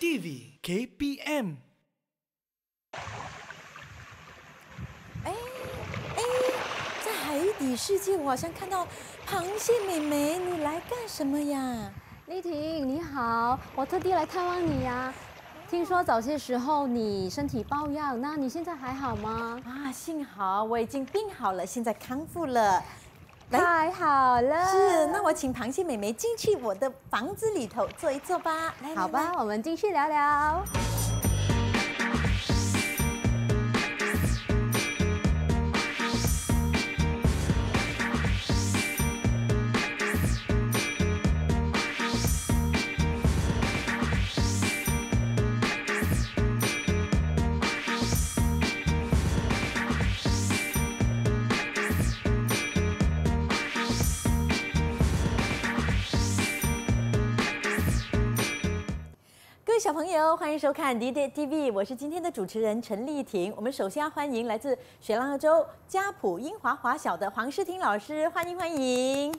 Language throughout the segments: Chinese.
TV KPM。哎哎，在海底世界，我好像看到螃蟹妹妹，你来干什么呀？丽婷，你好，我特地来探望你呀。听说早些时候你身体抱恙，那你现在还好吗？啊，幸好我已经病好了，现在康复了。太好了，是那我请螃蟹妹妹进去我的房子里头坐一坐吧。来，好吧，我们进去聊聊。小朋友，欢迎收看 d i d TV，我是今天的主持人陈丽婷。我们首先要欢迎来自雪浪洲嘉普英华华小的黄诗婷老师，欢迎欢迎。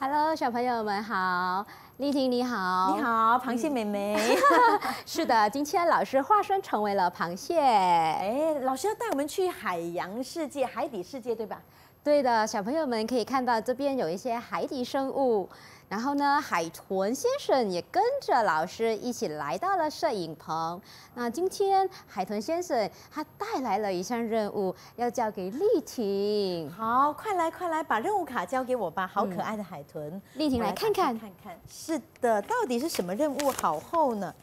Hello，小朋友们好，丽婷你好，你好，螃蟹妹妹。是的，今天老师化身成为了螃蟹。哎，老师要带我们去海洋世界、海底世界，对吧？对的，小朋友们可以看到这边有一些海底生物。然后呢，海豚先生也跟着老师一起来到了摄影棚。那今天海豚先生他带来了一项任务，要交给丽婷。好，快来快来，把任务卡交给我吧。好可爱的海豚，丽婷来看看。看看，是的，到底是什么任务好厚呢？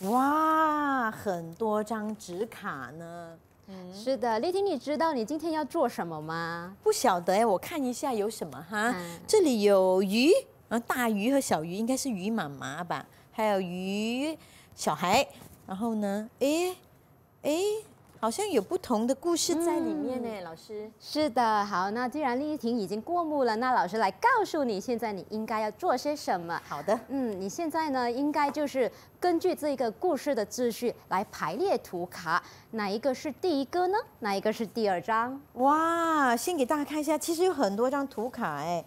哇，很多张纸卡呢。嗯，是的，丽婷，你知道你今天要做什么吗？不晓得哎，我看一下有什么哈。这里有鱼。然后大鱼和小鱼应该是鱼妈妈吧，还有鱼小孩，然后呢，哎哎，好像有不同的故事在里面呢，老师。是的，好，那既然丽婷已经过目了，那老师来告诉你，现在你应该要做些什么？好的。嗯，你现在呢，应该就是根据这个故事的秩序来排列图卡，哪一个是第一个呢？哪一个是第二张？哇，先给大家看一下，其实有很多张图卡哎。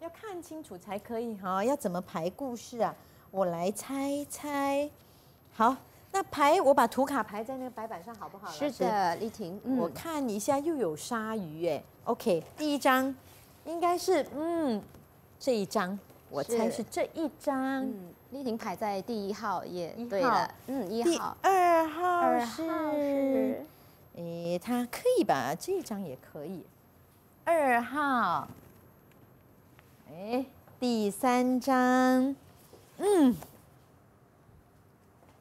要看清楚才可以哈，要怎么排故事啊？我来猜猜。好，那排我把图卡排在那个白板上好不好？是的，丽婷，我看一下又有鲨鱼哎。OK，第一张应该是嗯这一张，我猜是这一张。丽婷排在第一号也对了，嗯一号，二号是，诶他可以吧？这一张也可以，二号。哎，第三张，嗯，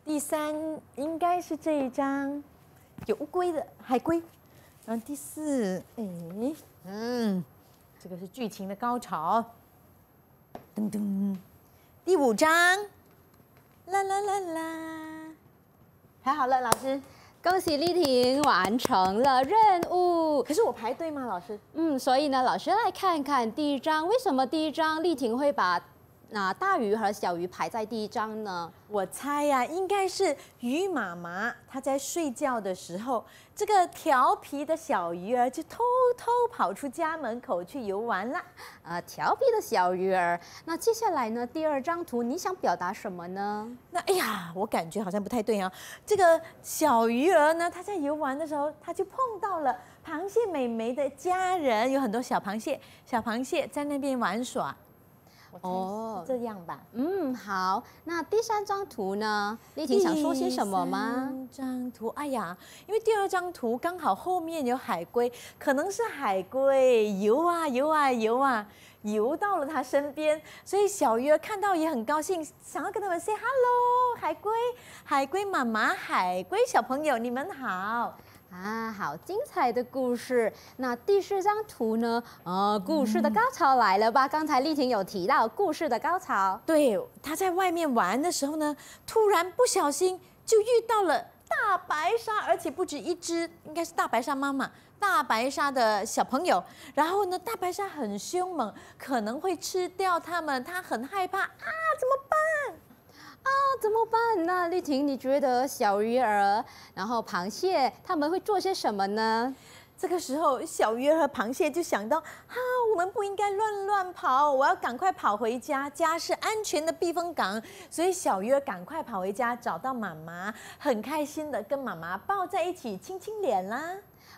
第三应该是这一张，有乌龟的海龟。然后第四，哎，嗯，这个是剧情的高潮。噔噔，第五张，啦啦啦啦，还好了，老师。恭喜丽婷完成了任务。可是我排队吗，老师？嗯，所以呢，老师来看看第一张，为什么第一张丽婷会把。那大鱼和小鱼排在第一张呢？我猜呀，应该是鱼妈妈她在睡觉的时候，这个调皮的小鱼儿就偷偷跑出家门口去游玩了。呃，调皮的小鱼儿。那接下来呢？第二张图你想表达什么呢？那哎呀，我感觉好像不太对啊。这个小鱼儿呢，它在游玩的时候，它就碰到了螃蟹美眉的家人，有很多小螃蟹，小螃蟹在那边玩耍。哦，这样吧，嗯，好，那第三张图呢？丽婷想说些什么吗？第三张图，哎呀，因为第二张图刚好后面有海龟，可能是海龟游啊游啊游啊游到了他身边，所以小儿看到也很高兴，想要跟他们 say hello，海龟，海龟妈妈，海龟小朋友，你们好。啊，好精彩的故事！那第四张图呢？呃，故事的高潮来了吧？刚才丽婷有提到故事的高潮，对，他在外面玩的时候呢，突然不小心就遇到了大白鲨，而且不止一只，应该是大白鲨妈妈、大白鲨的小朋友。然后呢，大白鲨很凶猛，可能会吃掉他们，他很害怕啊，怎么办？啊，怎么办？那丽婷，你觉得小鱼儿，然后螃蟹，他们会做些什么呢？这个时候，小鱼儿和螃蟹就想到，哈，我们不应该乱乱跑，我要赶快跑回家，家是安全的避风港。所以小鱼儿赶快跑回家，找到妈妈，很开心的跟妈妈抱在一起，亲亲脸啦。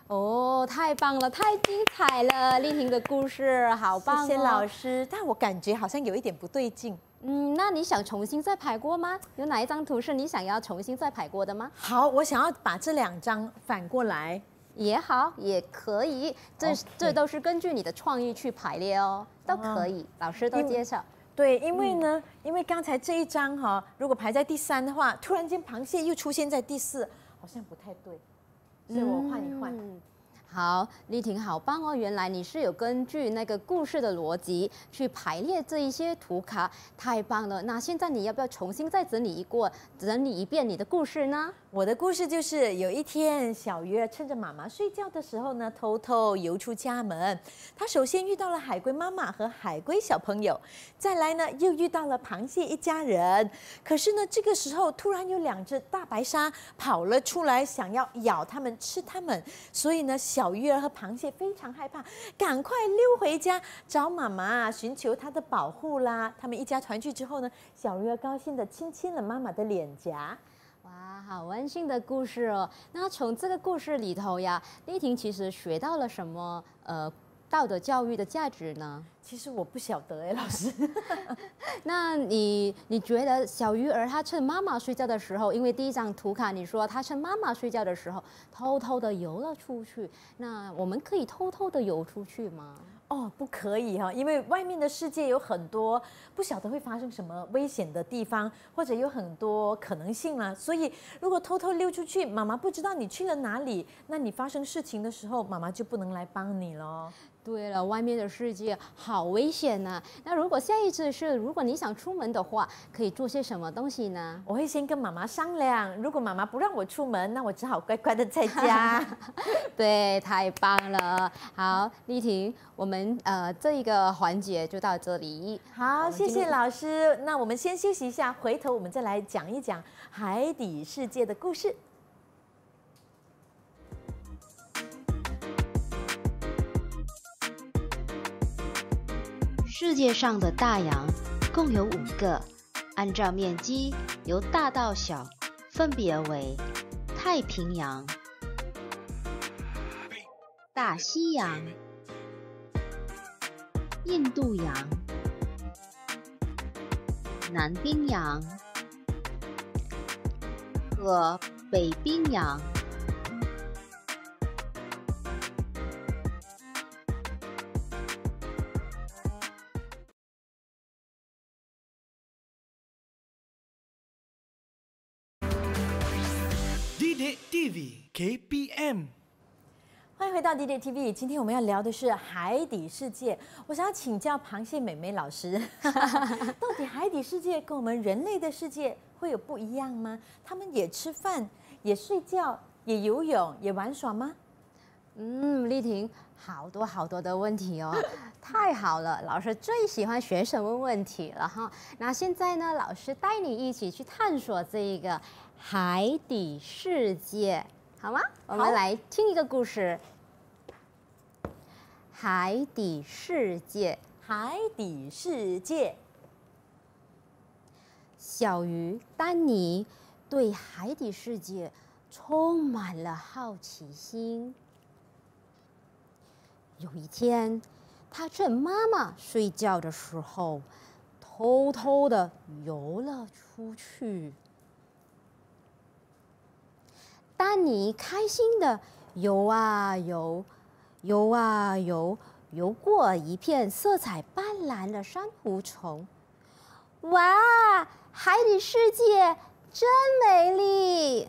哦，太棒了，太精彩了，丽婷的故事好棒哦。谢谢老师，但我感觉好像有一点不对劲。嗯，那你想重新再排过吗？有哪一张图是你想要重新再排过的吗？好，我想要把这两张反过来，也好，也可以，这这都是根据你的创意去排列哦，都可以，老师都接受。对，因为呢，因为刚才这一张哈，如果排在第三的话，突然间螃蟹又出现在第四，好像不太对，所以我换一换。好，丽婷好棒哦！原来你是有根据那个故事的逻辑去排列这一些图卡，太棒了。那现在你要不要重新再整理一个，整理一遍你的故事呢？我的故事就是有一天，小鱼儿趁着妈妈睡觉的时候呢，偷偷游出家门。他首先遇到了海龟妈妈和海龟小朋友，再来呢又遇到了螃蟹一家人。可是呢，这个时候突然有两只大白鲨跑了出来，想要咬他们吃他们。所以呢，小鱼儿和螃蟹非常害怕，赶快溜回家找妈妈，寻求她的保护啦。他们一家团聚之后呢，小鱼儿高兴地亲亲了妈妈的脸颊。好温馨的故事哦。那从这个故事里头呀，丽婷其实学到了什么？呃，道德教育的价值呢？其实我不晓得哎，老师。那你你觉得小鱼儿他趁妈妈睡觉的时候，因为第一张图卡你说他趁妈妈睡觉的时候偷偷的游了出去，那我们可以偷偷的游出去吗？哦，不可以哈，因为外面的世界有很多不晓得会发生什么危险的地方，或者有很多可能性啦。所以，如果偷偷溜出去，妈妈不知道你去了哪里，那你发生事情的时候，妈妈就不能来帮你喽。对了，外面的世界好危险呐。那如果下一次是如果你想出门的话，可以做些什么东西呢？我会先跟妈妈商量，如果妈妈不让我出门，那我只好乖乖的在家。对，太棒了。好，丽婷，我们呃这一个环节就到这里。好，谢谢老师。那我们先休息一下，回头我们再来讲一讲海底世界的故事。世界上的大洋共有五个，按照面积由大到小，分别为太平洋、大西洋、印度洋、南冰洋和北冰洋。欢迎回到迪迪 TV。今天我们要聊的是海底世界。我想要请教螃蟹美美老师，到底海底世界跟我们人类的世界会有不一样吗？他们也吃饭、也睡觉、也游泳、也玩耍吗？嗯，丽婷，好多好多的问题哦，太好了，老师最喜欢学生问问题了哈。那现在呢，老师带你一起去探索这一个海底世界。好吗？我们来听一个故事，《海底世界》。海底世界，小鱼丹尼对海底世界充满了好奇心。有一天，他趁妈妈睡觉的时候，偷偷的游了出去。丹尼开心地游啊游，游啊游，游过一片色彩斑斓的珊瑚丛。哇，海底世界真美丽！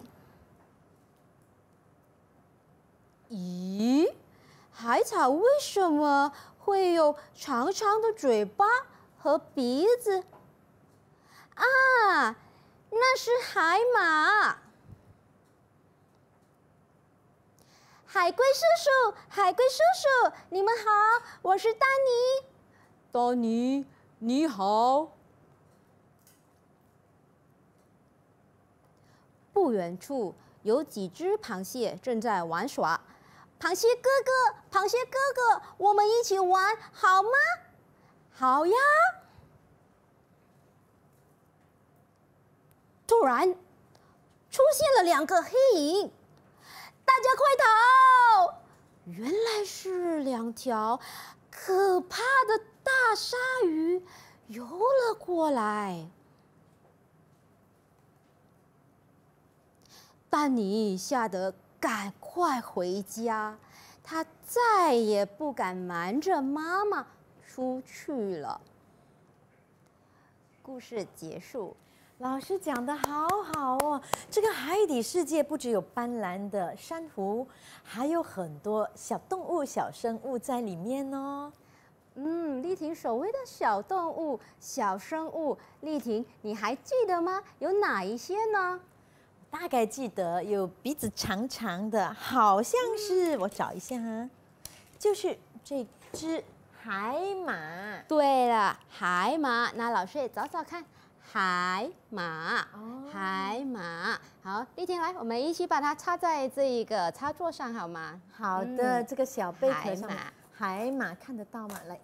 咦，海草为什么会有长长的嘴巴和鼻子？啊，那是海马。海龟叔叔，海龟叔叔，你们好，我是丹尼。丹尼，你好。不远处有几只螃蟹正在玩耍。螃蟹哥哥，螃蟹哥哥，我们一起玩好吗？好呀。突然，出现了两个黑影。大家快逃！原来是两条可怕的大鲨鱼游了过来，丹尼吓得赶快回家，他再也不敢瞒着妈妈出去了。故事结束。老师讲的好好哦，这个海底世界不只有斑斓的珊瑚，还有很多小动物、小生物在里面哦。嗯，力挺所谓的小动物、小生物，力挺你还记得吗？有哪一些呢？大概记得有鼻子长长的，好像是我找一下啊，就是这只海马。对了，海马，那老师也找找看。海马，海马，好，丽婷来，我们一起把它插在这一个插座上，好吗？好的，这个小贝壳上，海马看得到吗？来，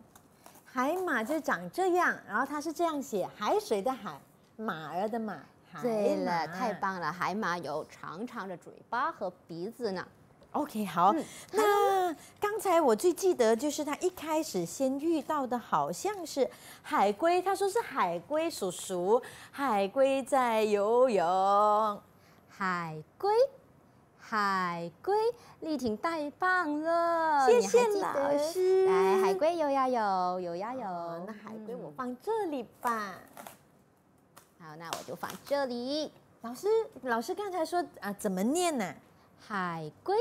海马就长这样，然后它是这样写，海水的海，马儿的马，对了，太棒了，海马有长长的嘴巴和鼻子呢。OK，好。那刚才我最记得就是他一开始先遇到的好像是海龟，他说是海龟叔叔，海龟在游泳，海龟，海龟，力挺大棒了，谢谢老师。来，海龟游呀游，游呀游。那海龟我放这里吧。好，那我就放这里。老师，老师刚才说啊，怎么念呢？海龟。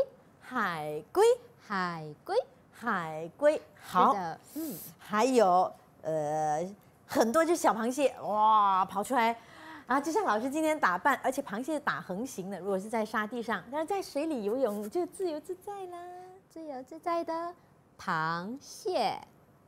海龟，海龟，海龟，好，嗯，还有呃，很多就小螃蟹，哇，跑出来，啊，就像老师今天打扮，而且螃蟹是打横行的，如果是在沙地上，但是在水里游泳就自由自在啦，自由自在的螃蟹，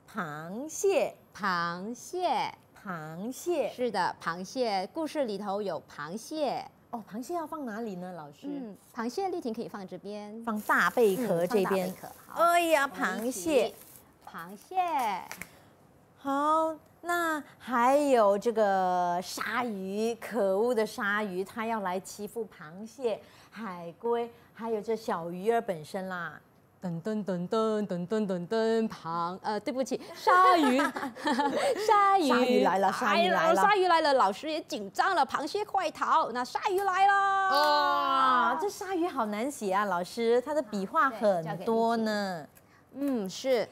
螃蟹，螃蟹，螃蟹，是的，螃蟹故事里头有螃蟹。哦，螃蟹要放哪里呢，老师？嗯，螃蟹立挺可以放这边，放大贝壳这边。哎呀，螃蟹，螃蟹，好，那还有这个鲨鱼，可恶的鲨鱼，它要来欺负螃蟹、海龟，还有这小鱼儿本身啦。噔噔噔噔噔噔噔噔，螃呃，对不起，鲨鱼，鲨鱼来了，鲨鱼来了，鲨鱼来了，老师也紧张了，螃蟹快逃！那鲨鱼来了，啊，这鲨鱼好难写啊，老师，它的笔画很多呢，嗯，是。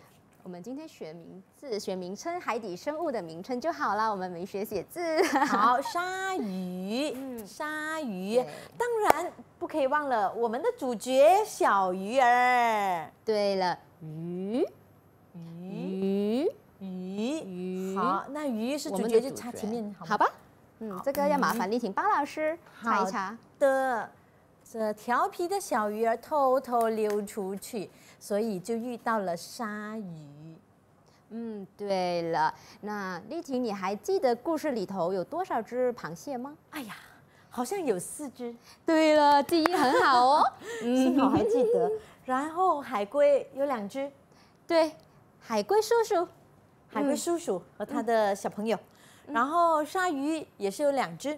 我们今天学名字、学名称、海底生物的名称就好了。我们没学写字。好，鲨鱼，鲨鱼，当然不可以忘了我们的主角小鱼儿。对了，鱼，鱼，鱼，鱼。好，那鱼是主角就插前面好吧？嗯，这个要麻烦丽婷包老师查一擦的。这调皮的小鱼儿偷偷溜出去，所以就遇到了鲨鱼。嗯，对了，那丽婷，你还记得故事里头有多少只螃蟹吗？哎呀，好像有四只。对了，记忆很好哦，幸好还记得。然后海龟有两只，对，海龟叔叔，海龟叔叔和他的小朋友。然后鲨鱼也是有两只。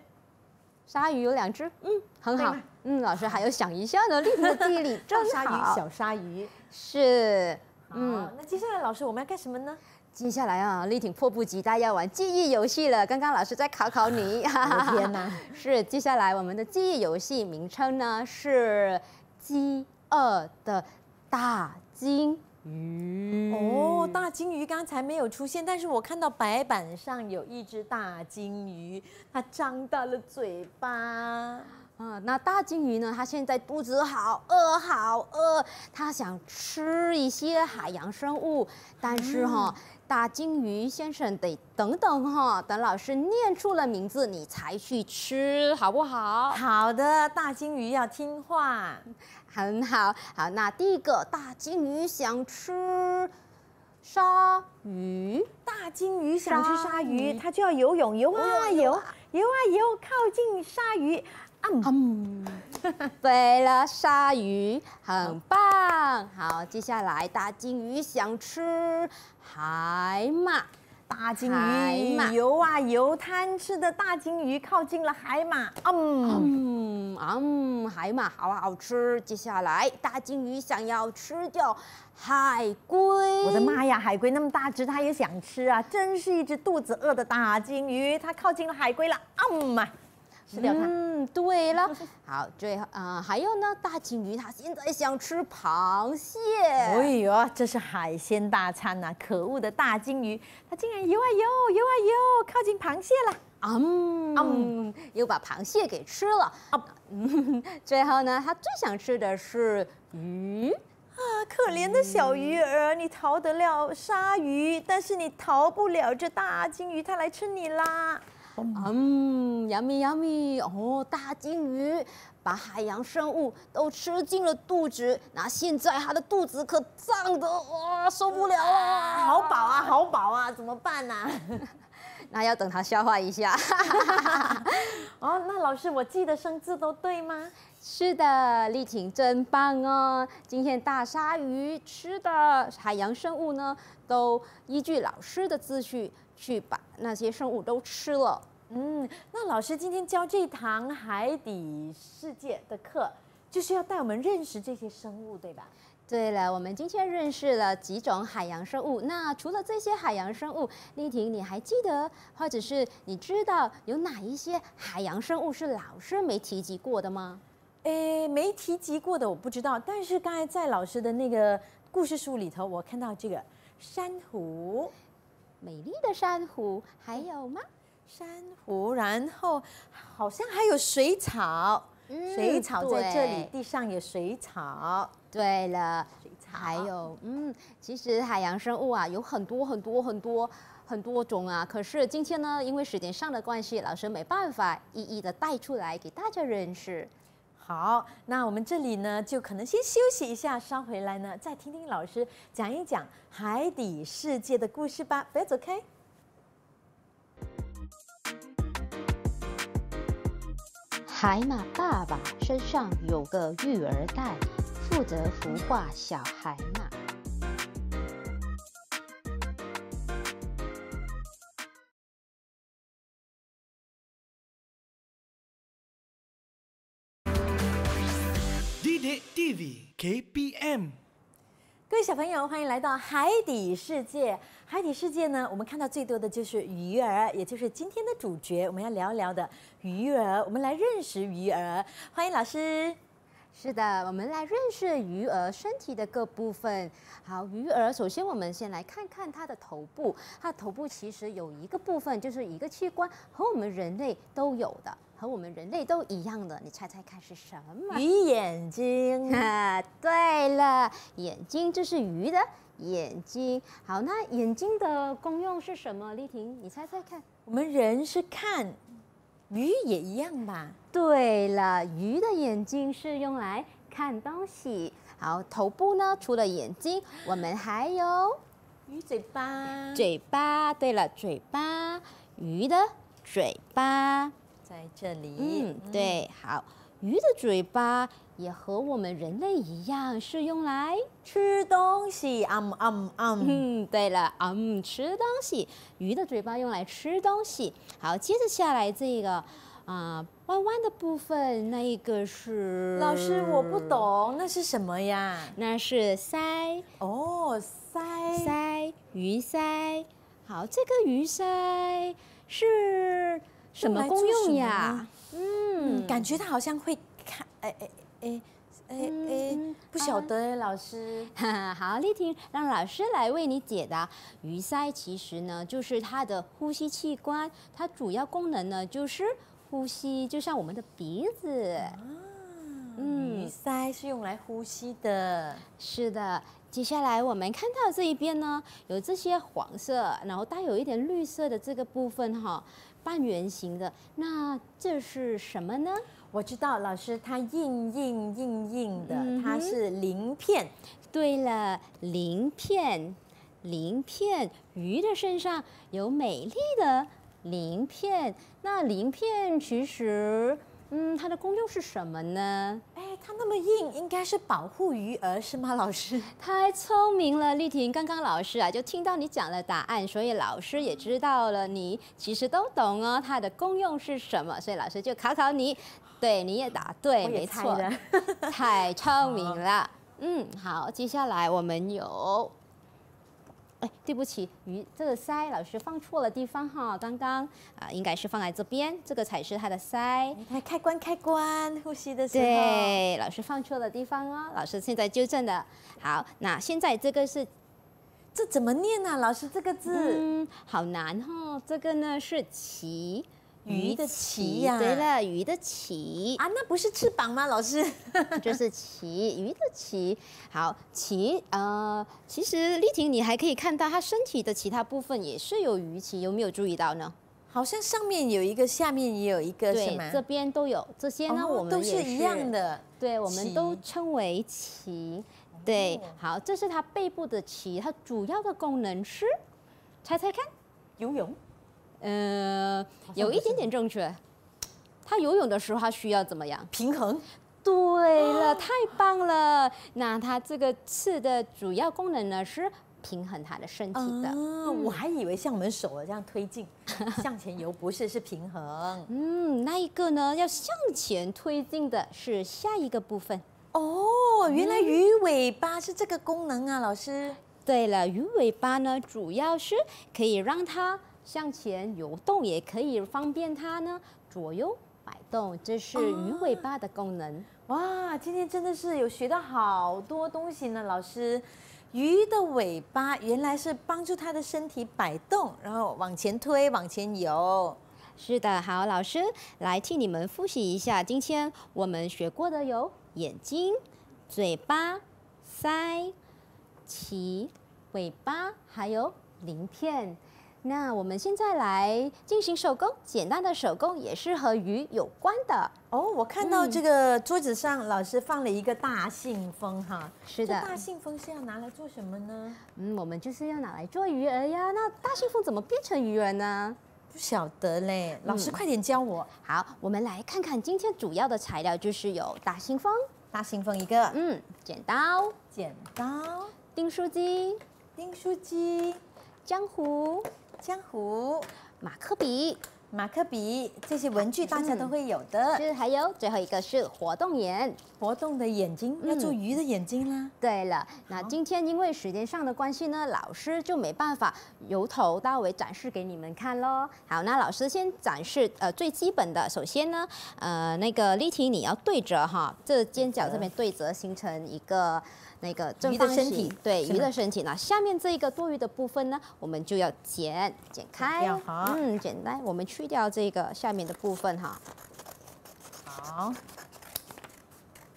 鲨鱼有两只，嗯，很好，嗯，老师还要想一下呢。力挺的地理正 鱼，小鲨鱼是，嗯，那接下来老师我们要干什么呢？接下来啊，力挺迫不及待要玩记忆游戏了。刚刚老师在考考你，我的天哪，是接下来我们的记忆游戏名称呢是饥饿的大鲸。鱼哦，大金鱼刚才没有出现，但是我看到白板上有一只大金鱼，它张大了嘴巴。嗯，那大金鱼呢？它现在肚子好饿，好饿，它想吃一些海洋生物，但是哈，大金鱼先生得等等哈，等老师念出了名字，你才去吃，好不好？好的，大金鱼要听话，很好。好，那第一个，大金鱼想吃鲨鱼，大金鱼想吃鲨鱼，它就要游泳，游啊游，游啊游，靠近鲨鱼。嗯，嗯，飞 了鲨鱼，很棒。好，接下来大金鱼想吃海马，大金鱼游啊游，贪吃的大金鱼靠近了海马，嗯嗯，海马好好吃。接下来大金鱼想要吃掉海龟，我的妈呀，海龟那么大只，它也想吃啊，真是一只肚子饿的大金鱼，它靠近了海龟了，嗯。嘛。嗯，对了，好，最后啊，还有呢，大金鱼它现在想吃螃蟹。哎呦，这是海鲜大餐呐！可恶的大金鱼，它竟然游啊游，游啊游，靠近螃蟹了。嗯嗯，又把螃蟹给吃了。啊，最后呢，它最想吃的是鱼。啊，可怜的小鱼儿，你逃得了鲨鱼，但是你逃不了这大金鱼，它来吃你啦。嗯，杨幂杨幂哦，大金鱼把海洋生物都吃进了肚子，那现在它的肚子可胀得哇，受不了啊，好饱啊，好饱啊，怎么办呢？那要等他消化一下。哦，那老师，我记得生字都对吗？是的，丽婷真棒哦。今天大鲨鱼吃的海洋生物呢，都依据老师的字序去把那些生物都吃了。嗯，那老师今天教这堂海底世界的课，就是要带我们认识这些生物，对吧？对了，我们今天认识了几种海洋生物。那除了这些海洋生物，丽婷，你还记得或者是你知道有哪一些海洋生物是老师没提及过的吗？诶，没提及过的我不知道。但是刚才在老师的那个故事书里头，我看到这个珊瑚，美丽的珊瑚，还有吗？珊瑚，然后好像还有水草，水草在这里，地上有水草。对了，还有，嗯，其实海洋生物啊，有很多很多很多很多种啊。可是今天呢，因为时间上的关系，老师没办法一一的带出来给大家认识。好，那我们这里呢，就可能先休息一下，稍回来呢，再听听老师讲一讲海底世界的故事吧。不要走开。海马爸爸身上有个育儿袋。负责孵化小海马。d e d v KPM，各位小朋友，欢迎来到海底世界。海底世界呢，我们看到最多的就是鱼儿，也就是今天的主角。我们要聊聊的鱼儿，我们来认识鱼儿。欢迎老师。是的，我们来认识鱼儿身体的各部分。好，鱼儿，首先我们先来看看它的头部。它头部其实有一个部分，就是一个器官，和我们人类都有的，和我们人类都一样的。你猜猜看是什么？鱼眼睛。啊，对了，眼睛就是鱼的眼睛。好，那眼睛的功用是什么？丽婷，你猜猜看。我们人是看。鱼也一样吧。对了，鱼的眼睛是用来看东西。好，头部呢？除了眼睛，我们还有鱼嘴巴。嘴巴，对了，嘴巴，鱼的嘴巴在这里。嗯，对，好，鱼的嘴巴。也和我们人类一样是用来吃东西，嗯嗯嗯，嗯，对了，嗯，吃东西，鱼的嘴巴用来吃东西。好，接着下来这个，啊，弯弯的部分，那一个是？老师，我不懂，那是什么呀？那是鳃，哦，鳃，鳃，鱼鳃。好，这个鱼鳃是什么功用呀？嗯，感觉它好像会看，哎哎。哎哎哎，不晓得哎，老师。好，丽婷，让老师来为你解答。鱼鳃其实呢，就是它的呼吸器官，它主要功能呢就是呼吸，就像我们的鼻子。嗯，鱼鳃是用来呼吸的。是的，接下来我们看到这一边呢，有这些黄色，然后带有一点绿色的这个部分哈，半圆形的，那这是什么呢？我知道老师，它硬硬硬硬的，它是鳞片。对了，鳞片，鳞片，鱼的身上有美丽的鳞片。那鳞片其实，嗯，它的功用是什么呢？哎，它那么硬，应该是保护鱼儿，是吗，老师？太聪明了，丽婷。刚刚老师啊，就听到你讲了答案，所以老师也知道了你其实都懂哦。它的功用是什么？所以老师就考考你。对，你也答对，没错，太聪明了。嗯，好，接下来我们有，哎，对不起，鱼这个鳃老师放错了地方哈，刚刚啊应该是放在这边，这个才是它的鳃。开关，开关，呼吸的时候。对，老师放错了地方哦，老师现在纠正的。好，那现在这个是，这怎么念呢？老师这个字，嗯，好难哈。这个呢是鳍。鱼的鳍呀，对了，鱼的鳍啊，那不是翅膀吗？老师，就是鳍，鱼的鳍。好，鳍呃，其实丽婷，你还可以看到它身体的其他部分也是有鱼鳍，有没有注意到呢？好像上面有一个，下面也有一个，是吗？这边都有，这些呢，我们都是一样的，对，我们都称为鳍。对，好，这是它背部的鳍，它主要的功能是，猜猜看，游泳。嗯，有一点点正确。他游泳的时候，他需要怎么样？平衡。对了，太棒了。那它这个刺的主要功能呢，是平衡它的身体的。我还以为像我们手这样推进 向前游，不是是平衡。嗯，那一个呢，要向前推进的是下一个部分。哦，原来鱼尾巴是这个功能啊，老师。对了，鱼尾巴呢，主要是可以让它。向前游动也可以方便它呢。左右摆动，这是鱼尾巴的功能。哇，今天真的是有学到好多东西呢，老师。鱼的尾巴原来是帮助它的身体摆动，然后往前推，往前游。是的，好，老师来替你们复习一下，今天我们学过的有眼睛、嘴巴、腮、鳍、尾巴，还有鳞片。那我们现在来进行手工，简单的手工也是和鱼有关的哦。我看到这个桌子上老师放了一个大信封哈，是的。大信封是要拿来做什么呢？嗯，我们就是要拿来做鱼儿呀。那大信封怎么变成鱼儿呢？不晓得嘞，老师快点教我。好，我们来看看今天主要的材料，就是有大信封，大信封一个，嗯，剪刀，剪刀，订书机，订书机，江湖江湖马克笔，马克笔这些文具大家都会有的。就是还有最后一个是活动眼，活动的眼睛要做鱼的眼睛啦。对了，那今天因为时间上的关系呢，老师就没办法由头到尾展示给你们看喽。好，那老师先展示呃最基本的，首先呢，呃那个立体你要对折哈，这尖角这边对折形成一个。那个正方身体，对鱼的身体。那下面这一个多余的部分呢，我们就要剪剪开。嗯，简单。我们去掉这个下面的部分哈。好。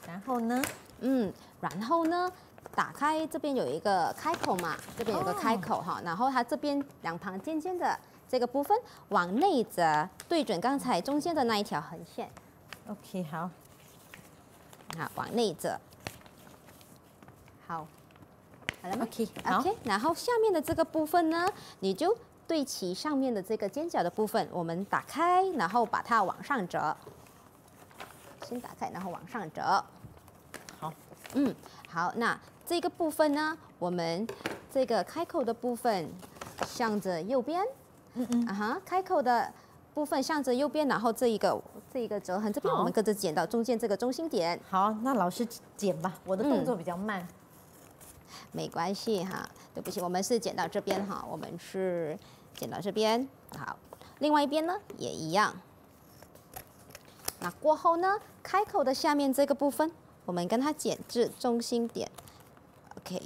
然后呢？嗯，然后呢？打开这边有一个开口嘛，这边有个开口哈。然后它这边两旁尖尖的这个部分往内折，对准刚才中间的那一条横线。OK，好。好，往内折。好，好了吗？OK，OK。然后下面的这个部分呢，你就对齐上面的这个尖角的部分，我们打开，然后把它往上折。先打开，然后往上折。好，嗯，好。那这个部分呢，我们这个开口的部分向着右边。嗯嗯。啊哈，开口的部分向着右边，然后这一个这一个折痕这边，我们各自剪到中间这个中心点。好，那老师剪吧，我的动作比较慢。没关系哈，对不起，我们是剪到这边哈，我们是剪到这边好，另外一边呢也一样。那过后呢，开口的下面这个部分，我们跟它剪至中心点，OK。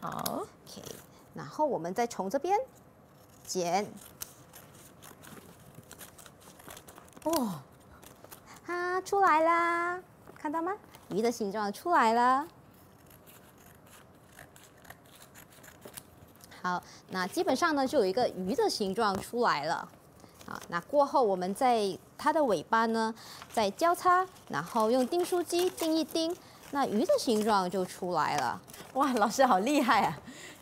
好，OK。然后我们再从这边剪，哇，它出来啦，看到吗？鱼的形状出来了，好，那基本上呢就有一个鱼的形状出来了，啊，那过后我们在它的尾巴呢再交叉，然后用订书机订一订，那鱼的形状就出来了。哇，老师好厉害啊！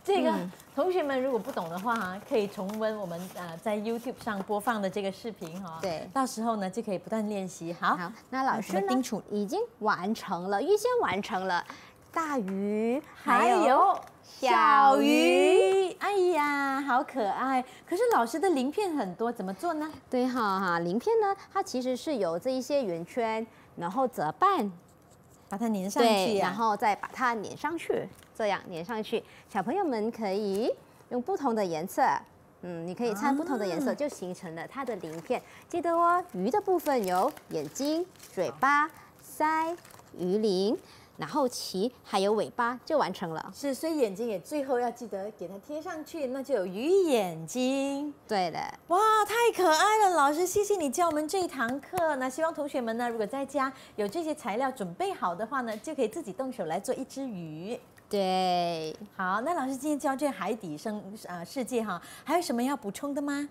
这个同学们如果不懂的话，可以重温我们呃在 YouTube 上播放的这个视频哈。对，到时候呢就可以不断练习。好，那老师呢叮楚已经完成了，预先完成了。大鱼还有小鱼，哎呀，好可爱！可是老师的鳞片很多，怎么做呢？对哈，哈，鳞片呢，它其实是由这一些圆圈，然后折半，把它粘上去，然后再把它粘上去。这样粘上去，小朋友们可以用不同的颜色，嗯，你可以掺不同的颜色，就形成了它的鳞片。记得哦，鱼的部分有眼睛、嘴巴、腮、鱼鳞，然后鳍还有尾巴，就完成了。是，所以眼睛也最后要记得给它贴上去，那就有鱼眼睛。对的，哇，太可爱了！老师，谢谢你教我们这一堂课。那希望同学们呢，如果在家有这些材料准备好的话呢，就可以自己动手来做一只鱼。对，好，那老师今天教这海底生啊世界哈，还有什么要补充的吗？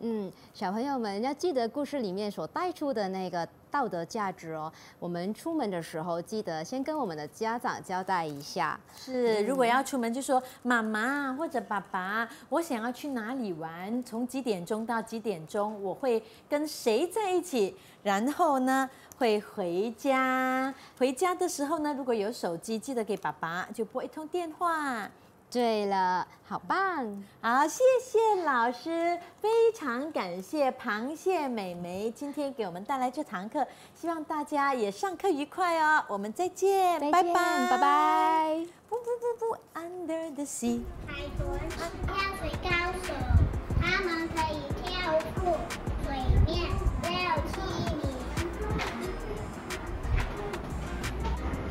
嗯，小朋友们要记得故事里面所带出的那个。道德价值哦，我们出门的时候记得先跟我们的家长交代一下。是，如果要出门就说妈妈或者爸爸，我想要去哪里玩，从几点钟到几点钟，我会跟谁在一起，然后呢会回家。回家的时候呢，如果有手机，记得给爸爸就拨一通电话。对了，好棒，好，谢谢老师，非常感谢螃蟹美眉今天给我们带来这堂课，希望大家也上课愉快哦，我们再见，拜拜，拜拜，不不不不，Under the Sea，海豚是跳水高手，它们可以跳过水面六七米，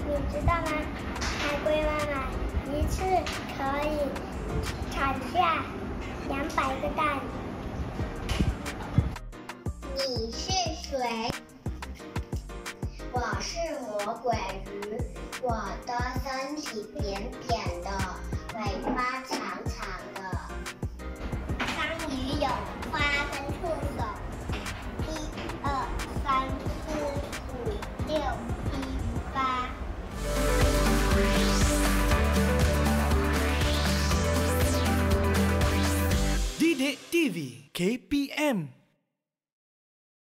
你知道吗？海龟妈妈。一次可以产下两百个蛋。你是谁？我是魔鬼鱼，我的身体扁扁的，尾巴长。KPM